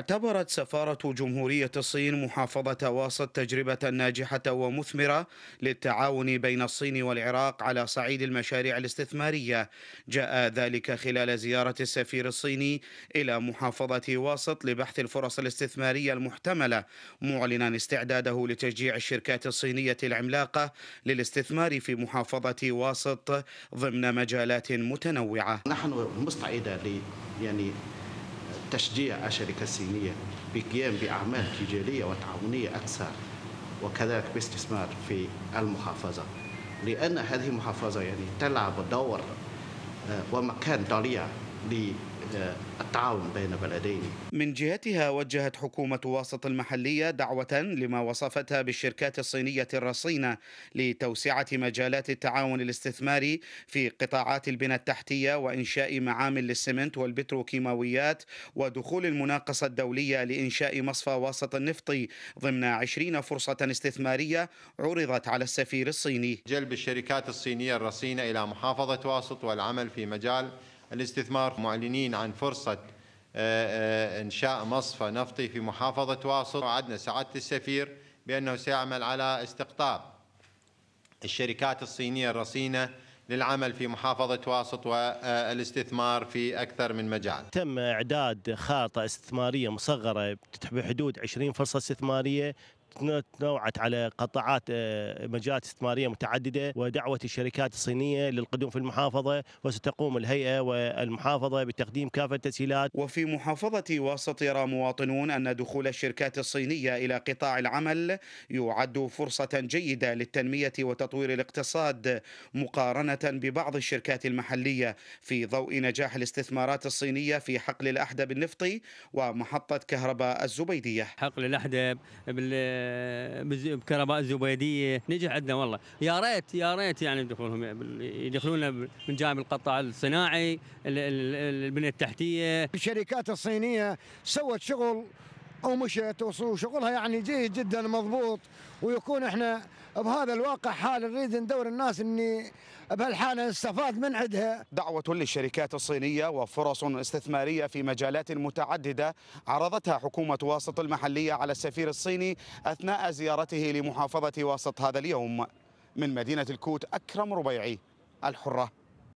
اعتبرت سفارة جمهورية الصين محافظة واسط تجربة ناجحة ومثمرة للتعاون بين الصين والعراق على صعيد المشاريع الاستثمارية جاء ذلك خلال زيارة السفير الصيني إلى محافظة واسط لبحث الفرص الاستثمارية المحتملة معلنا استعداده لتشجيع الشركات الصينية العملاقة للاستثمار في محافظة واسط ضمن مجالات متنوعة نحن مستعدة يعني تشجيع الشركة الصينية بقيام بأعمال تجارية وتعاونية أكثر وكذلك باستثمار في المحافظة لأن هذه المحافظة يعني تلعب دور آه، ومكان ضريع آه، التعاون بين بلدين من جهتها وجهت حكومة واسط المحلية دعوة لما وصفتها بالشركات الصينية الرصينة لتوسعة مجالات التعاون الاستثماري في قطاعات البنى التحتية وإنشاء معامل للسمنت والبتروكيماويات ودخول المناقصة الدولية لإنشاء مصفى واسط النفطي ضمن 20 فرصة استثمارية عرضت على السفير الصيني جلب الشركات الصينية الرصينة إلى محافظة واسط والعمل في مجال الاستثمار معلنين عن فرصة آه، آه، إنشاء مصفى نفطي في محافظة واصل وعدنا سعادة السفير بأنه سيعمل على استقطاب الشركات الصينية الرصينة للعمل في محافظة واسط والاستثمار في أكثر من مجال تم إعداد خارطة استثمارية مصغرة بحدود 20 فرصة استثمارية تنوعت على قطاعات آه، مجالات استثماريه متعدده ودعوه الشركات الصينيه للقدوم في المحافظه وستقوم الهيئه والمحافظه بتقديم كافه التسهيلات. وفي محافظه واسط يرى مواطنون ان دخول الشركات الصينيه الى قطاع العمل يعد فرصه جيده للتنميه وتطوير الاقتصاد مقارنه ببعض الشركات المحليه في ضوء نجاح الاستثمارات الصينيه في حقل الاحدب النفطي ومحطه كهرباء الزبيديه. حقل الاحدب بال بكهرباء الزبيديه نجي عندنا والله يا ريت يا ريت يعني يدخلونهم يدخلون من جانب القطاع الصناعي البنيه التحتيه الشركات الصينيه سوت شغل او ومشت وشغلها يعني جيد جدا مضبوط ويكون احنا بهذا الواقع حال نريد ندور الناس اني بهالحاله نستفاد من عندها. دعوه للشركات الصينيه وفرص استثماريه في مجالات متعدده عرضتها حكومه واسط المحليه على السفير الصيني اثناء زيارته لمحافظه واسط هذا اليوم. من مدينه الكوت اكرم ربيعي الحره.